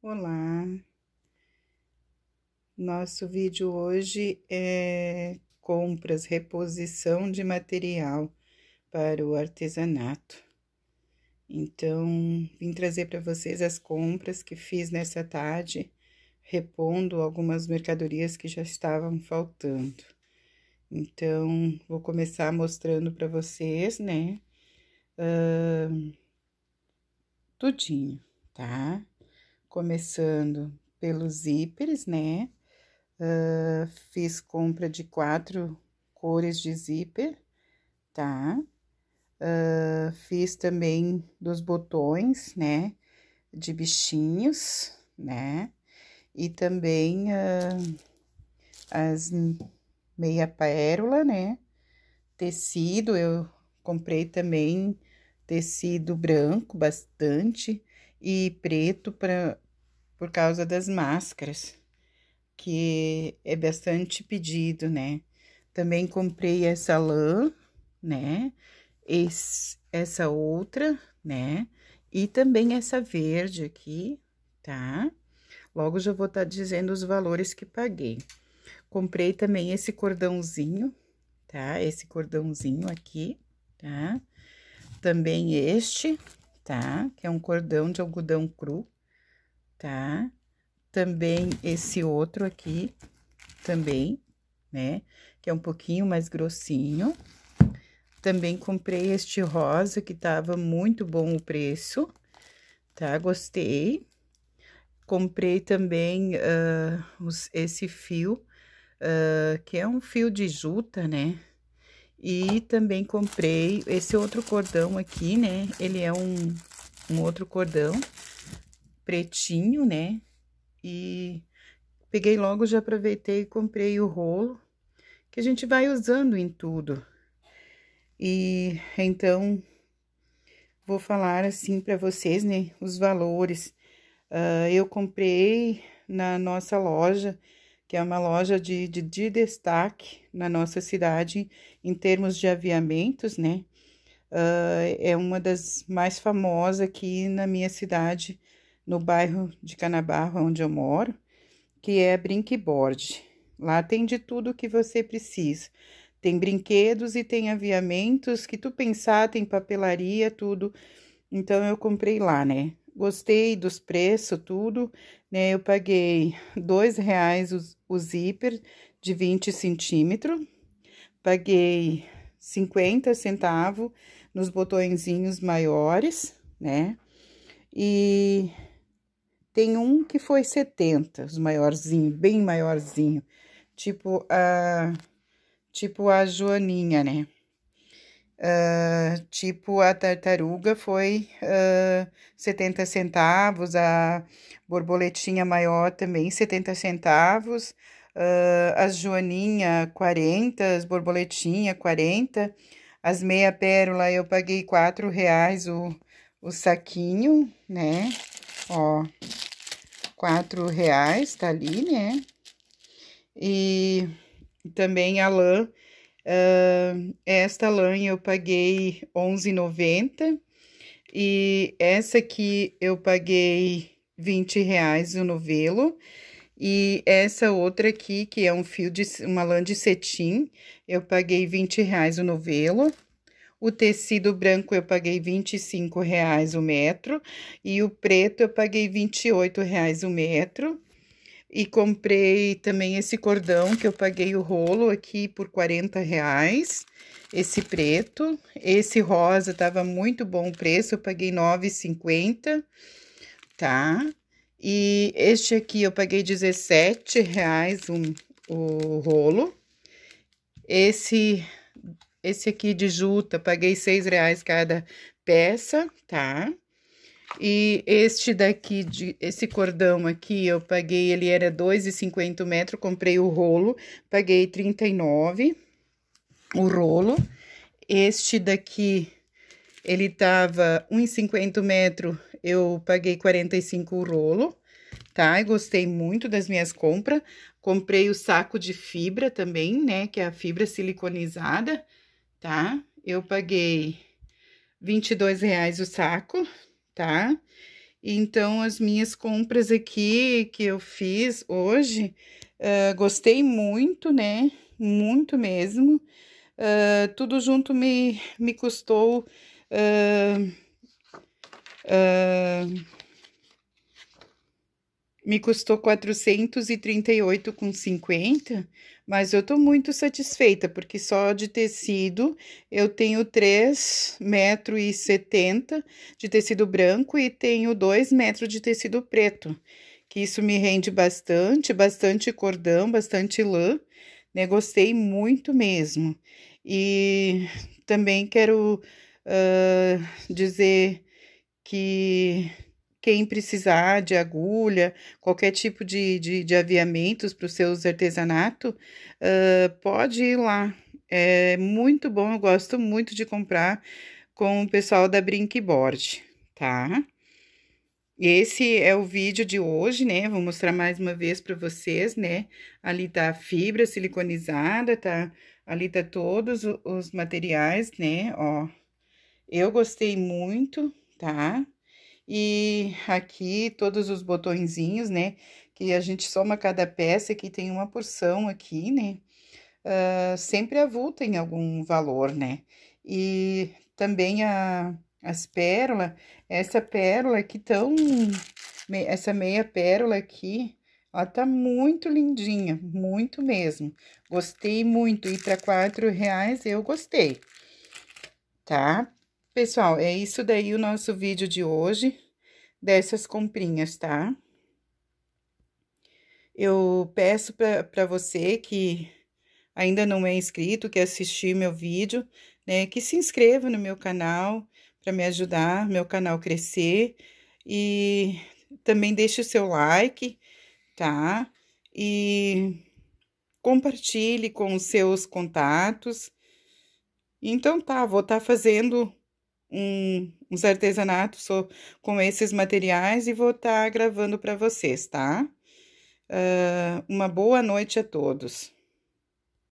Olá! Nosso vídeo hoje é compras, reposição de material para o artesanato. Então, vim trazer para vocês as compras que fiz nessa tarde, repondo algumas mercadorias que já estavam faltando. Então, vou começar mostrando para vocês, né? Uh, tudinho, tá? começando pelos zíperes, né? Uh, fiz compra de quatro cores de zíper, tá? Uh, fiz também dos botões, né? De bichinhos, né? E também uh, as meia pérola, né? Tecido, eu comprei também tecido branco bastante e preto para por causa das máscaras, que é bastante pedido, né? Também comprei essa lã, né? Esse, essa outra, né? E também essa verde aqui, tá? Logo já vou estar tá dizendo os valores que paguei. Comprei também esse cordãozinho, tá? Esse cordãozinho aqui, tá? Também este, tá? Que é um cordão de algodão cru, tá? Também esse outro aqui, também, né? Que é um pouquinho mais grossinho. Também comprei este rosa, que tava muito bom o preço, tá? Gostei. Comprei também uh, os, esse fio, uh, que é um fio de juta, né? E também comprei esse outro cordão aqui, né? Ele é um, um outro cordão, pretinho, né? E peguei logo, já aproveitei e comprei o rolo, que a gente vai usando em tudo. E então, vou falar assim para vocês, né? Os valores. Uh, eu comprei na nossa loja, que é uma loja de, de, de, destaque na nossa cidade em termos de aviamentos, né? Uh, é uma das mais famosas aqui na minha cidade no bairro de Canabarro, onde eu moro, que é Brinkboard. Lá tem de tudo que você precisa. Tem brinquedos e tem aviamentos que tu pensar, tem papelaria, tudo. Então eu comprei lá, né? Gostei dos preços, tudo, né? Eu paguei dois reais o, o zíper de 20 centímetros, paguei 50 centavos nos botõezinhos maiores, né? E tem um que foi 70, os maiorzinhos, bem maiorzinho. Tipo a... Tipo a Joaninha, né? Uh, tipo, a tartaruga foi uh, ah, 70 centavos, a borboletinha maior também 70 centavos, uh, as joaninha 40, as borboletinha 40, as meia pérola eu paguei 4 reais o, o saquinho, né? ó, quatro reais, tá ali, né? E também a lã, uh, esta lã eu paguei R$11,90 e essa aqui eu paguei 20 reais o novelo. E essa outra aqui, que é um fio de uma lã de cetim, eu paguei 20 reais o novelo. O tecido branco eu paguei R$ reais o metro e o preto eu paguei R$ reais o metro. E comprei também esse cordão que eu paguei o rolo aqui por R$ reais esse preto. Esse rosa tava muito bom o preço, eu paguei R$ 9,50, tá? E este aqui eu paguei R$17,00 um o rolo. Esse esse aqui de juta, paguei seis reais cada peça, tá? E este daqui, de, esse cordão aqui, eu paguei, ele era 2,50 metro, comprei o rolo, paguei 39 o rolo. Este daqui, ele tava 1,50 metro, eu paguei 45 o rolo, tá? E gostei muito das minhas compras. Comprei o saco de fibra também, né, que é a fibra siliconizada, tá? Eu paguei 22 reais o saco, tá? Então, as minhas compras aqui que eu fiz hoje, uh, gostei muito, né? Muito mesmo. Uh, tudo junto me, me custou... Uh, me custou 438,50, mas eu tô muito satisfeita, porque só de tecido eu tenho 3,70 metros de tecido branco e tenho 2 metros de tecido preto, que isso me rende bastante, bastante cordão, bastante lã, né? Gostei muito mesmo. E também quero uh, dizer que quem precisar de agulha, qualquer tipo de, de, de aviamentos para os seus artesanatos, uh, pode ir lá. É muito bom, eu gosto muito de comprar com o pessoal da Brinkboard, tá? Esse é o vídeo de hoje, né? Vou mostrar mais uma vez para vocês, né? Ali tá a fibra siliconizada, tá? Ali tá todos os materiais, né? Ó, eu gostei muito, tá? Tá? E aqui todos os botõezinhos, né? Que a gente soma cada peça, que tem uma porção aqui, né? Uh, sempre avulta em algum valor, né? E também a, as pérolas, essa pérola que tão... Essa meia pérola aqui, ela tá muito lindinha, muito mesmo. Gostei muito, e para quatro reais eu gostei, tá? Pessoal, é isso daí o nosso vídeo de hoje, dessas comprinhas, tá? Eu peço para você que ainda não é inscrito, que assistir meu vídeo, né, que se inscreva no meu canal para me ajudar, meu canal crescer e também deixe o seu like, tá? E compartilhe com os seus contatos. Então tá, vou estar tá fazendo um, uns artesanatos com esses materiais e vou estar tá gravando para vocês, tá? Uh, uma boa noite a todos.